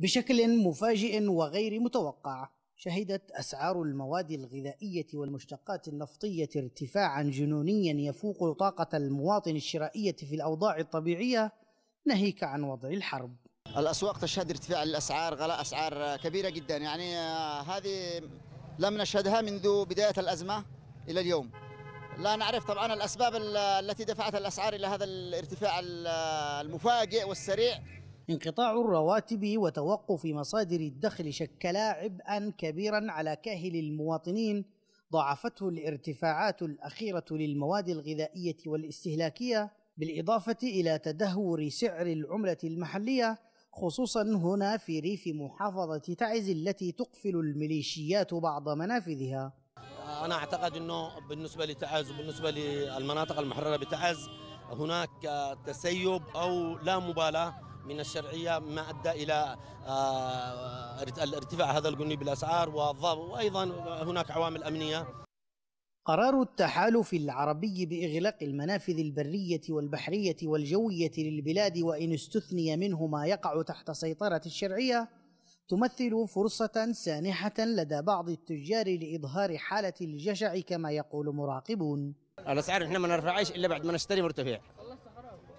بشكل مفاجئ وغير متوقع شهدت أسعار المواد الغذائية والمشتقات النفطية ارتفاعا جنونيا يفوق طاقة المواطن الشرائية في الأوضاع الطبيعية ناهيك عن وضع الحرب الأسواق تشهد ارتفاع الأسعار غلاء أسعار كبيرة جدا يعني آه، هذه لم نشهدها منذ بداية الأزمة إلى اليوم لا نعرف طبعا الأسباب التي دفعت الأسعار إلى هذا الارتفاع المفاجئ والسريع انقطاع الرواتب وتوقف مصادر الدخل شكلا عبئا كبيرا على كاهل المواطنين ضاعفته الارتفاعات الاخيره للمواد الغذائيه والاستهلاكيه بالاضافه الى تدهور سعر العمله المحليه خصوصا هنا في ريف محافظه تعز التي تقفل الميليشيات بعض منافذها. انا اعتقد انه بالنسبه لتعز وبالنسبه للمناطق المحرره بتعز هناك تسيب او لا مبالاه من الشرعيه ما ادى الى آه، ارتفاع هذا القني بالاسعار وايضا هناك عوامل امنيه قرار التحالف العربي باغلاق المنافذ البريه والبحريه والجويه للبلاد وان استثني منه ما يقع تحت سيطره الشرعيه تمثل فرصة سانحة لدى بعض التجار لإظهار حالة الجشع كما يقول مراقبون الأسعار نحن ما نرفعش إلا بعد ما نشتري مرتفع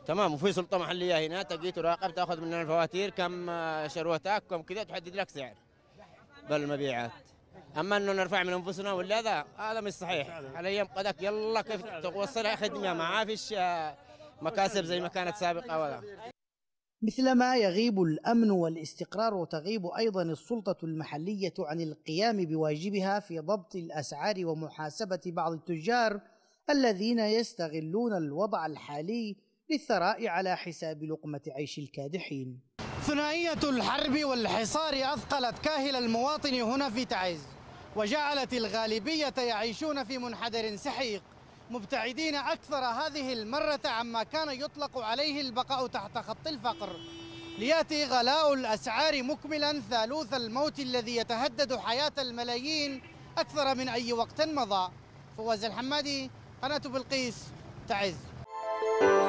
تمام وفي سلطه محليه هنا تجي تراقب تاخذ مننا الفواتير كم آه، شروتك كم كذا تحدد لك سعر بالمبيعات اما انه نرفع من انفسنا ولا هذا هذا مش صحيح على ايام قدك يلا كيف توصلها خدمه ما فيش آه، مكاسب زي ما كانت سابقه ولا مثلما يغيب الامن والاستقرار وتغيب ايضا السلطه المحليه عن القيام بواجبها في ضبط الاسعار ومحاسبه بعض التجار الذين يستغلون الوضع الحالي للثراء على حساب لقمة عيش الكادحين ثنائية الحرب والحصار أثقلت كاهل المواطن هنا في تعز وجعلت الغالبية يعيشون في منحدر سحيق مبتعدين أكثر هذه المرة عما كان يطلق عليه البقاء تحت خط الفقر لياتي غلاء الاسعار مكملا ثالوث الموت الذي يتهدد حياه الملايين اكثر من اي وقت مضى فواز الحمادي قناه بلقيس تعز